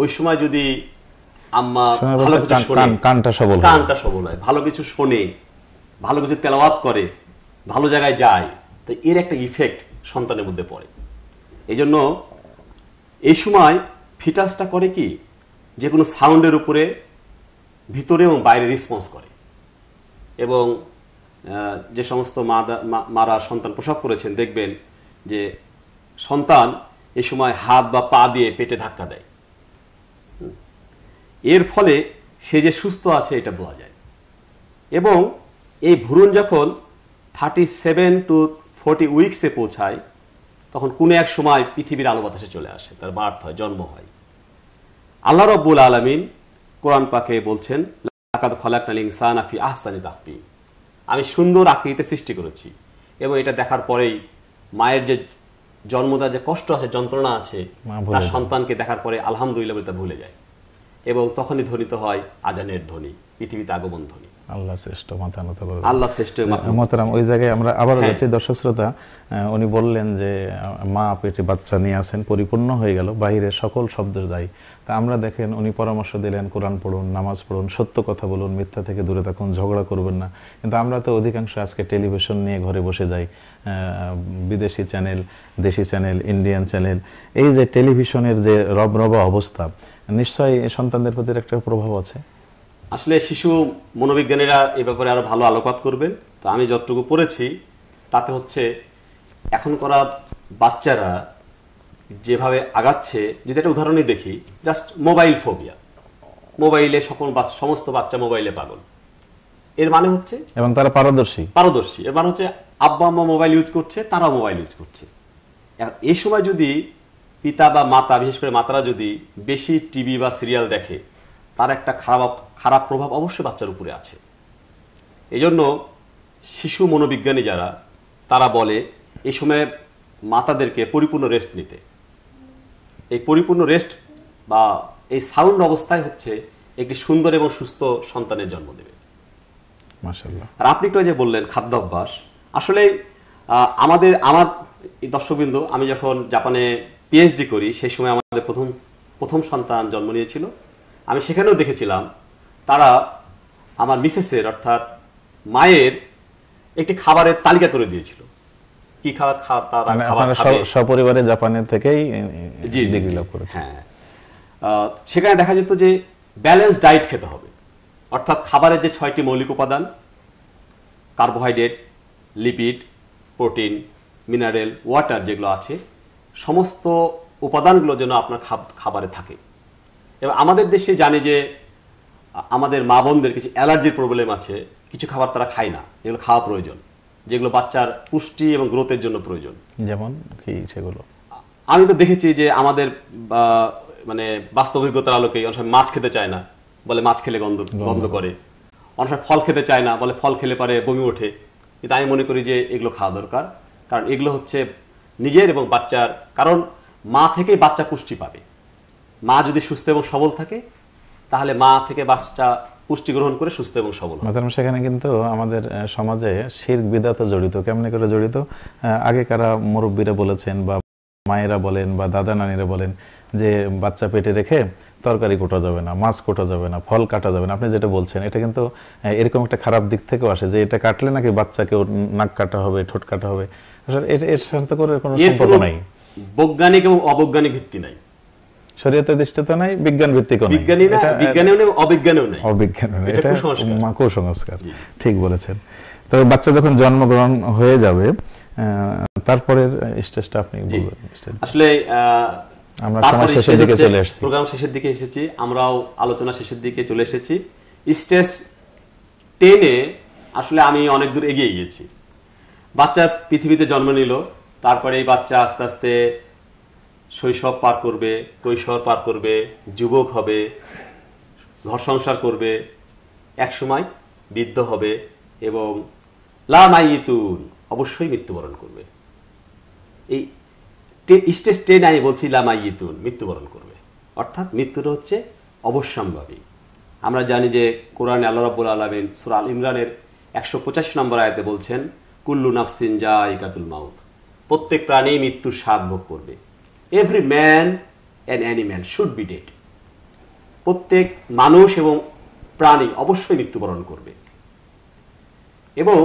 ওই সময় যদি আম্মা ভালো কিছু শোনে কানটা সবল কানটা সবল হয় ভালো কিছু শোনে ভালো কিছু তেলাওয়াত করে ভালো জায়গায় যায় তো এর একটা ইফেক্ট সন্তানের মধ্যে পড়ে এই জন্য এই সময় ফিটাসটা করে কি যে কোনো সাউন্ডের উপরে ভিতরে এবং বাইরে রেসপন্স করে এবং যে সমস্ত মারা সন্তান প্রসব করেছেন দেখবেন যে সন্তান এ সময় হাত বা পা দিয়ে পেটে ধাক্কা দেয় এর ফলে সে যে সুস্থ আছে এটা বলা যায় এবং এই ভ্রুণ যখন থার্টি সেভেন টু ফোর্টি উইকসে পৌঁছায় তখন কোনো এক সময় পৃথিবীর আলো বাতাসে চলে আসে তার বার্থ হয় জন্ম হয় আল্লাহ রব্বুল আলমিন কোরআন পাকে বলছেন আফি আহসানি আমি সুন্দর আকৃতিতে সৃষ্টি করেছি এবং এটা দেখার পরেই মায়ের যে জন্মদার যে কষ্ট আছে যন্ত্রণা আছে তার সন্তানকে দেখার পরে আলহামদুলিল্লাহ বলে তা ভুলে যায় এবং তখনই ধ্বনিত হয় আজানের ধ্বনি পৃথিবীতে আগমন ধ্বনি আল্লাহ শ্রেষ্ঠ মাথা নত আল্লাহ শ্রেষ্ঠ মহতারাম ওই জায়গায় আমরা আবারও হ্যাঁ। যাচ্ছি দর্শক শ্রোতা উনি বললেন যে মা পেটে বাচ্চা নিয়ে আসেন পরিপূর্ণ হয়ে গেল বাহিরে সকল শব্দ যায় তা আমরা দেখেন উনি পরামর্শ দিলেন কোরআন পড়ুন নামাজ পড়ুন সত্য কথা বলুন মিথ্যা থেকে দূরে থাকুন ঝগড়া করবেন না কিন্তু আমরা তো অধিকাংশ আজকে টেলিভিশন নিয়ে ঘরে বসে যাই বিদেশি চ্যানেল দেশি চ্যানেল ইন্ডিয়ান চ্যানেল এই যে টেলিভিশনের যে রবরবা অবস্থা নিশ্চয়ই সন্তানদের প্রতি একটা প্রভাব আছে আসলে শিশু মনোবিজ্ঞানীরা এ ব্যাপারে আরো ভালো আলোকপাত করবেন তো আমি যতটুকু পড়েছি তাতে হচ্ছে এখন করা বাচ্চারা যেভাবে আগাচ্ছে যদি একটা উদাহরণই দেখি জাস্ট মোবাইল ফোবিয়া মোবাইলে সকল সমস্ত বাচ্চা মোবাইলে পাগল এর মানে হচ্ছে এবং তারা পারদর্শী পারদর্শী এর মানে হচ্ছে আব্বা আম্মা মোবাইল ইউজ করছে তারা মোবাইল ইউজ করছে এই সময় যদি পিতা বা মাতা বিশেষ করে মাতারা যদি বেশি টিভি বা সিরিয়াল দেখে তার একটা খারাপ খারাপ প্রভাব অবশ্যই বাচ্চার উপরে আছে এই জন্য শিশু মনোবিজ্ঞানী যারা তারা বলে এই সময় মাতাদেরকে পরিপূর্ণ রেস্ট নিতে এই পরিপূর্ণ রেস্ট বা এই সাউন্ড অবস্থায় হচ্ছে একটি সুন্দর এবং সুস্থ সন্তানের জন্ম দেবে আর আপনি তো যে বললেন খাদ্য অভ্যাস আসলে আমাদের আমার দর্শকবৃন্দ আমি যখন জাপানে পিএইচডি করি সেই সময় আমাদের প্রথম প্রথম সন্তান জন্ম নিয়েছিল আমি সেখানেও দেখেছিলাম তারা আমার মিসেসের অর্থাৎ মায়ের একটি খাবারের তালিকা করে দিয়েছিল কি খাওয়া তারা মানে খাবার সপরিবারে জাপানের থেকেই ডিগ্রি লাভ করেছে হ্যাঁ সেখানে দেখা যেত যে ব্যালেন্স ডায়েট খেতে হবে অর্থাৎ খাবারের যে ছয়টি মৌলিক উপাদান carbohydrate lipid protein mineral water যেগুলো আছে সমস্ত উপাদানগুলো যেন আপনার খাবারে থাকে এবং আমাদের দেশে জানি যে আমাদের মা বোনদের কিছু অ্যালার্জির প্রবলেম আছে কিছু খাবার তারা খায় না এগুলো খাওয়া প্রয়োজন যেগুলো বাচ্চার পুষ্টি এবং গ্রোথের জন্য প্রয়োজন যেমন কি সেগুলো আমি তো দেখেছি যে আমাদের মানে বাস্তবিকতার আলোকে অনেক মাছ খেতে চায় না বলে মাছ খেলে গন্ধ গন্ধ করে অনেক ফল খেতে চায় না বলে ফল খেলে পারে বমি ওঠে কিন্তু আমি মনে করি যে এগুলো খাওয়া দরকার কারণ এগুলো হচ্ছে নিজের এবং বাচ্চার কারণ মা থেকেই বাচ্চা পুষ্টি পাবে মা যদি সুস্থ এবং সবল থাকে তাহলে মা থেকে বাচ্চা পুষ্টি গ্রহণ করে সুস্থ এবং সবল মাদার সেখানে কিন্তু আমাদের সমাজে শির বিদাত জড়িত কেমন করে জড়িত আগে কারা মুরব্বীরা বলেছেন বা মায়েরা বলেন বা দাদা নানিরা বলেন যে বাচ্চা পেটে রেখে তরকারি কোটা যাবে না মাছ কোটা যাবে না ফল কাটা যাবে না আপনি যেটা বলছেন এটা কিন্তু এরকম একটা খারাপ দিক থেকেও আসে যে এটা কাটলে নাকি কেউ নাক কাটা হবে ঠোঁট কাটা হবে আসলে এর সাথে করে কোনো সম্পর্ক নাই বৈজ্ঞানিক এবং অবৈজ্ঞানিক ভিত্তি নাই নাই বিজ্ঞান কুসংস্কার ঠিক বলেছেন বাচ্চা যখন জন্মগ্রহণ হয়ে যাবে স্টেজটা আপনি আসলে আমরা শেষের দিকে চলে এসেছি প্রোগ্রাম শেষের দিকে এসেছি আমরাও আলোচনা শেষের দিকে চলে এসেছি স্টেজ টেনে আসলে আমি অনেক দূর এগিয়ে গিয়েছি বাচ্চা পৃথিবীতে জন্ম নিল তারপরে এই বাচ্চা আস্তে আস্তে শৈশব পার করবে কৈশোর পার করবে যুবক হবে ঘর সংসার করবে একসময় বৃদ্ধ হবে এবং ইতুন অবশ্যই মৃত্যুবরণ করবে এই স্টেজ টেন আমি বলছি ইতুন মৃত্যুবরণ করবে অর্থাৎ মৃত্যুটা হচ্ছে অবশ্যম্ভাবী আমরা জানি যে কোরআন আল্লাহ রাবুল আলমিন সুরাল ইমরানের একশো পঁচাশি নম্বর আয়তে বলছেন কুল্লু নাফসিন জা ইকাতুল মাউত প্রত্যেক প্রাণী মৃত্যুর স্বাদ ভোগ করবে every man and animal should be dead প্রত্যেক মানুষ এবং প্রাণী অবশ্যই মৃত্যুবরণ করবে এবং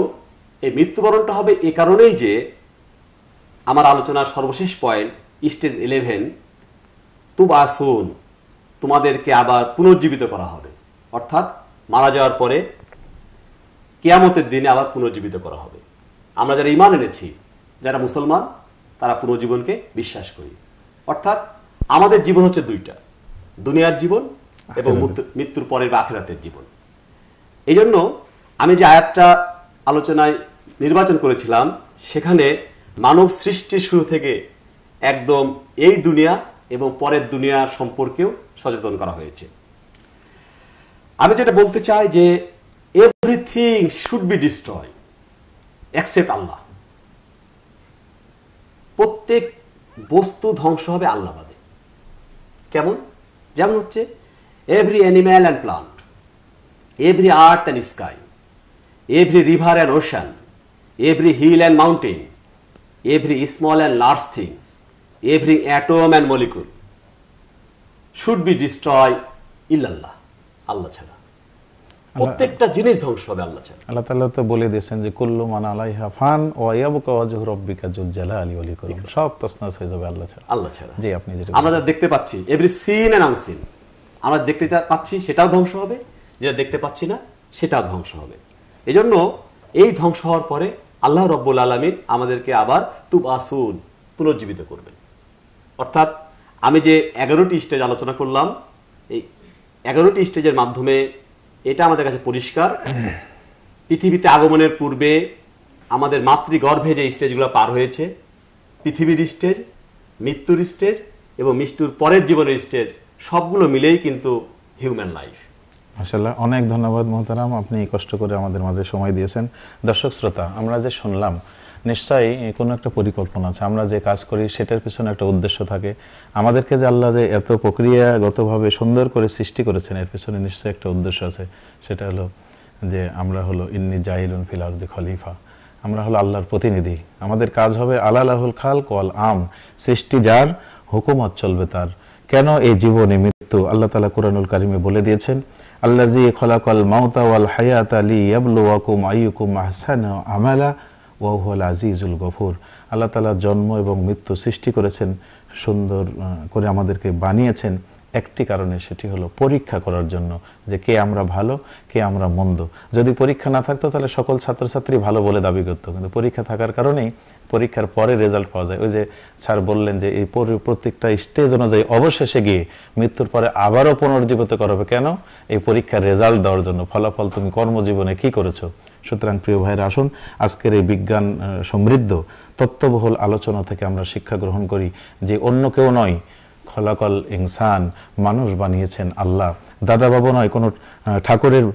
এই মৃত্যুবরণটা হবে এ কারণেই যে আমার আলোচনার সর্বশেষ পয়েন্ট স্টেজ ইলেভেন তুবা সুন তোমাদেরকে আবার পুনর্জীবিত করা হবে অর্থাৎ মারা যাওয়ার পরে কেয়ামতের দিনে আবার পুনর্জীবিত করা হবে আমরা যারা ইমান এনেছি যারা মুসলমান তারা পুনর্জীবনকে বিশ্বাস করি অর্থাৎ আমাদের জীবন হচ্ছে দুইটা দুনিয়ার জীবন এবং মৃত্যুর পরের বা আখেরাতের জীবন এই জন্য আমি যে আয়াতটা আলোচনায় নির্বাচন করেছিলাম সেখানে মানব সৃষ্টির শুরু থেকে একদম এই দুনিয়া এবং পরের দুনিয়া সম্পর্কেও সচেতন করা হয়েছে আমি যেটা বলতে চাই যে everything should be destroy except Allah প্রত্যেক বস্তু ধ্বংস হবে আল্লাহবাদে কেমন যেমন হচ্ছে every animal and plant every earth and sky every river and ocean every hill and mountain every small and large thing every atom and molecule should be destroy ইল্লাল্লাহ আল্লাহ ছাড়া প্রত্যেকটা জিনিস ধ্বংস হবে আল্লাহ আল্লাহ তাআলা তো বলে দিয়েছেন যে কুল্লু মান আলাইহা ফান ওয়া ইয়াবকা ওয়াজহু রাব্বিকা জুল জালালি ওয়াল ইকরাম সব তসনাস হয়ে যাবে আল্লাহ ছাড়া আল্লাহ ছাড়া জি আপনি যেটা আমরা দেখতে পাচ্ছি এভরি সিন এন্ড আনসিন আমরা দেখতে পাচ্ছি সেটাও ধ্বংস হবে যেটা দেখতে পাচ্ছি না সেটাও ধ্বংস হবে এজন্য এই ধ্বংস হওয়ার পরে আল্লাহ রব্বুল আলামিন আমাদেরকে আবার তুবাসুন পুনর্জীবিত করবেন অর্থাৎ আমি যে এগারোটি স্টেজ আলোচনা করলাম এই এগারোটি স্টেজের মাধ্যমে এটা আমাদের কাছে পরিষ্কার পৃথিবীতে আগমনের পূর্বে আমাদের মাতৃগর্ভে যে স্টেজগুলো পার হয়েছে পৃথিবীর স্টেজ মৃত্যুর স্টেজ এবং মৃত্যুর পরের জীবনের স্টেজ সবগুলো মিলেই কিন্তু হিউম্যান লাইফ মাসাল্লাহ অনেক ধন্যবাদ মহতারাম আপনি কষ্ট করে আমাদের মাঝে সময় দিয়েছেন দর্শক শ্রোতা আমরা যে শুনলাম নিশ্চয়ই কোনো একটা পরিকল্পনা আছে আমরা যে কাজ করি সেটার পিছনে একটা উদ্দেশ্য থাকে আমাদেরকে যে আল্লাহ যে এত প্রক্রিয়াগতভাবে সুন্দর করে সৃষ্টি করেছেন এর পিছনে নিশ্চয়ই একটা উদ্দেশ্য আছে সেটা হলো যে আমরা হলো ইন্নি জাহিলুন ফিলার্দি খলিফা আমরা হলো আল্লাহর প্রতিনিধি আমাদের কাজ হবে আলালাহুল খাল কল আম সৃষ্টি যার হুকুমত চলবে তার কেন এই জীবনে মৃত্যু আল্লাহ তালা কোরআনুল কারিমে বলে দিয়েছেন আল্লাহ জি খলাকল মাউতা ওয়াল হায়াত আলী আবলু আকুম আইকুম আহসান আমালা ওয়াহুল আজিজুল গফুর আল্লাহ তালা জন্ম এবং মৃত্যু সৃষ্টি করেছেন সুন্দর করে আমাদেরকে বানিয়েছেন একটি কারণে সেটি হলো পরীক্ষা করার জন্য যে কে আমরা ভালো কে আমরা মন্দ যদি পরীক্ষা না থাকতো তাহলে সকল ছাত্রছাত্রী ভালো বলে দাবি করতো কিন্তু পরীক্ষা থাকার কারণেই পরীক্ষার পরে রেজাল্ট পাওয়া যায় ওই যে স্যার বললেন যে এই প্রত্যেকটা স্টেজ অনুযায়ী অবশেষে গিয়ে মৃত্যুর পরে আবারও পুনর্জীবিত করবে কেন এই পরীক্ষার রেজাল্ট দেওয়ার জন্য ফলাফল তুমি কর্মজীবনে কি করেছো সুতরাং প্রিয় ভাইয়ের আসুন আজকের এই বিজ্ঞান সমৃদ্ধ তত্ত্ববহুল আলোচনা থেকে আমরা শিক্ষা গ্রহণ করি যে অন্য কেউ নয় খলাকল ইনসান মানুষ বানিয়েছেন আল্লাহ দাদা বাবা নয় কোনো ঠাকুরের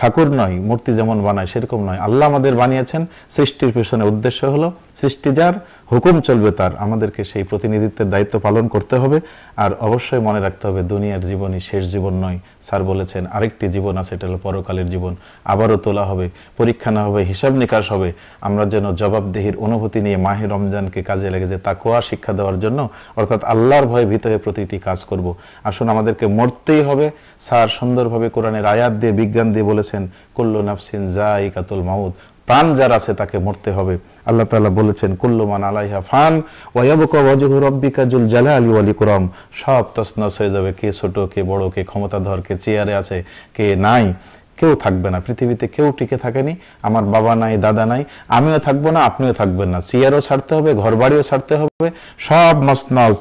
ঠাকুর নয় মূর্তি যেমন বানায় সেরকম নয় আল্লাহ আমাদের বানিয়েছেন সৃষ্টির পেছনে উদ্দেশ্য হলো সৃষ্টি যার হুকুম চলবে তার আমাদেরকে সেই প্রতিনিধিত্বের দায়িত্ব পালন করতে হবে আর অবশ্যই মনে রাখতে হবে দুনিয়ার জীবনই শেষ জীবন নয় স্যার বলেছেন আরেকটি জীবন আছে এটা হলো পরকালের জীবন আবারও তোলা হবে পরীক্ষা না হবে হিসাব নিকাশ হবে আমরা যেন জবাবদেহির অনুভূতি নিয়ে মাহে রমজানকে কাজে লাগে যে তাকোয়া শিক্ষা দেওয়ার জন্য অর্থাৎ আল্লাহর ভয়ে ভীত হয়ে প্রতিটি কাজ করব। আসুন আমাদেরকে মরতেই হবে স্যার সুন্দরভাবে কোরআনের আয়াত দিয়ে বিজ্ঞান দিয়ে বলেছেন কল্লো নাফসিন জাই ইকাতুল মাউদ প্রাণ যার আছে তাকে মরতে হবে আল্লাহ তালা বলেছেন কুল্লুমান আলাইহা ফান ওয়াবুকা জালা আলী আলী কুরম সব তসনস হয়ে যাবে কে ছোট কে বড় কে ক্ষমতাধর কে চেয়ারে আছে কে নাই কেউ থাকবে না পৃথিবীতে কেউ টিকে থাকেনি আমার বাবা নাই দাদা নাই আমিও থাকবো না আপনিও থাকবেন না চেয়ারও ছাড়তে হবে ঘর বাড়িও ছাড়তে হবে সব মসনস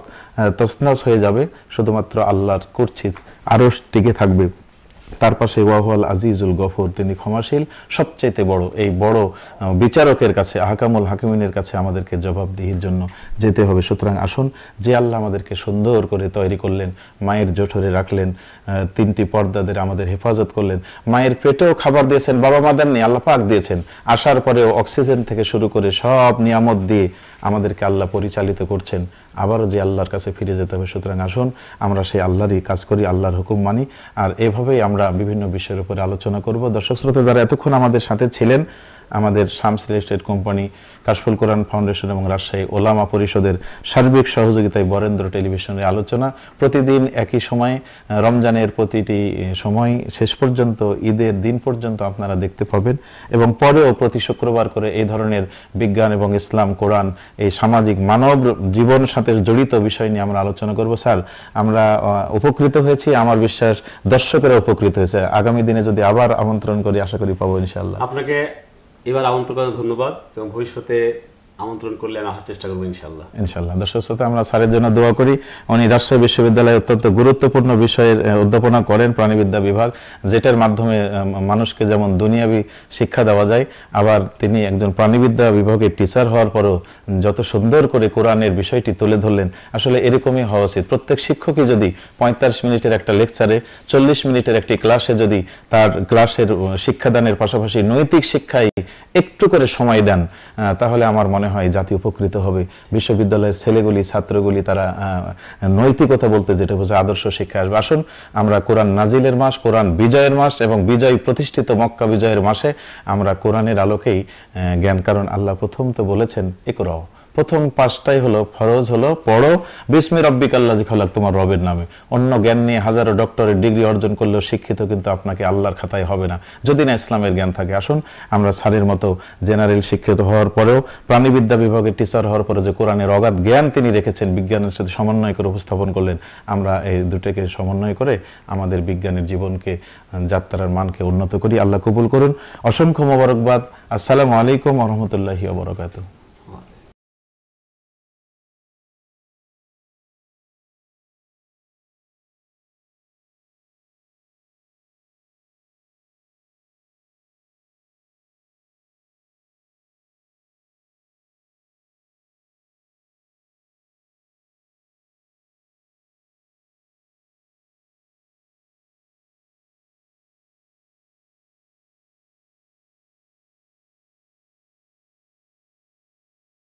তসনস হয়ে যাবে শুধুমাত্র আল্লাহর কুরছিত আরও টিকে থাকবে তার পাশে ওয়াহুয়াল আজিজুল গফর তিনি ক্ষমাশীল সবচাইতে বড় এই বড় বিচারকের কাছে আহকামুল হাকিমিনের কাছে আমাদেরকে জবাবদিহির জন্য যেতে হবে সুতরাং আসুন যে আল্লাহ আমাদেরকে সুন্দর করে তৈরি করলেন মায়ের জোঠরে রাখলেন তিনটি পর্দাদের আমাদের হেফাজত করলেন মায়ের পেটেও খাবার দিয়েছেন বাবা মা নিয়ে আল্লাহ পাক দিয়েছেন আসার পরেও অক্সিজেন থেকে শুরু করে সব নিয়ামত দিয়ে আমাদেরকে আল্লাহ পরিচালিত করছেন আবারও যে আল্লাহর কাছে ফিরে যেতে হবে সুতরাং আসুন আমরা সেই আল্লাহরই কাজ করি আল্লাহর হুকুম মানি আর এভাবেই আমরা বিভিন্ন বিষয়ের উপরে আলোচনা করব দর্শক শ্রোতা যারা এতক্ষণ আমাদের সাথে ছিলেন আমাদের শামস রিয়েল এস্টেট কোম্পানি কাশফুল কোরআন ফাউন্ডেশন এবং রাজশাহী ওলামা পরিষদের সার্বিক সহযোগিতায় বরেন্দ্র টেলিভিশনের আলোচনা প্রতিদিন একই সময়ে রমজানের প্রতিটি সময় শেষ পর্যন্ত ঈদের দিন পর্যন্ত আপনারা দেখতে পাবেন এবং পরেও প্রতি শুক্রবার করে এই ধরনের বিজ্ঞান এবং ইসলাম কোরআন এই সামাজিক মানব জীবন সাথে জড়িত বিষয় নিয়ে আমরা আলোচনা করব স্যার আমরা উপকৃত হয়েছি আমার বিশ্বাস দর্শকেরা উপকৃত হয়েছে আগামী দিনে যদি আবার আমন্ত্রণ করি আশা করি পাবো ইনশাল্লাহ আপনাকে এবার আমন্ত্রণ ধন্যবাদ এবং ভবিষ্যতে আমন্ত্রণ করলে আমি আসার চেষ্টা করবো ইনশাল্লাহ ইনশাল্লাহ দর্শক শ্রোতা আমরা স্যারের জন্য দোয়া করি উনি রাজশাহী বিশ্ববিদ্যালয়ে অত্যন্ত গুরুত্বপূর্ণ বিষয়ের অধ্যাপনা করেন প্রাণীবিদ্যা বিভাগ যেটার মাধ্যমে মানুষকে যেমন দুনিয়াবি শিক্ষা দেওয়া যায় আবার তিনি একজন প্রাণীবিদ্যা বিভাগের টিচার হওয়ার পরও যত সুন্দর করে কোরআনের বিষয়টি তুলে ধরলেন আসলে এরকমই হওয়া উচিত প্রত্যেক শিক্ষকই যদি পঁয়তাল্লিশ মিনিটের একটা লেকচারে চল্লিশ মিনিটের একটি ক্লাসে যদি তার ক্লাসের শিক্ষাদানের পাশাপাশি নৈতিক শিক্ষায় একটু করে সময় দেন তাহলে আমার মনে হয় জাতি উপকৃত হবে বিশ্ববিদ্যালয়ের ছেলেগুলি ছাত্রগুলি তারা নৈতিকতা বলতে যেটা বোঝে আদর্শ শিক্ষা আসবে আসুন আমরা কোরআন নাজিলের মাস কোরআন বিজয়ের মাস এবং বিজয় প্রতিষ্ঠিত মক্কা বিজয়ের মাসে আমরা কোরআনের আলোকেই জ্ঞান কারণ আল্লাহ প্রথম তো বলেছেন একরাও প্রথম পাঁচটাই হলো ফরজ হলো পড়ো বিসমি রব্বিক আল্লাহ খালাক তোমার রবের নামে অন্য জ্ঞান নিয়ে হাজারো ডক্টরের ডিগ্রি অর্জন করলেও শিক্ষিত কিন্তু আপনাকে আল্লাহর খাতায় হবে না যদি না ইসলামের জ্ঞান থাকে আসুন আমরা সারের মতো জেনারেল শিক্ষিত হওয়ার পরেও প্রাণীবিদ্যা বিভাগের টিচার হওয়ার পরে যে কোরআনের অগাধ জ্ঞান তিনি রেখেছেন বিজ্ঞানের সাথে সমন্বয় করে উপস্থাপন করলেন আমরা এই দুটোকে সমন্বয় করে আমাদের বিজ্ঞানের জীবনকে যাত্রার মানকে উন্নত করি আল্লাহ কবুল করুন অসংখ্য মোবারকবাদ আসসালামু আলাইকুম রহমতুল্লাহি আবরকাতু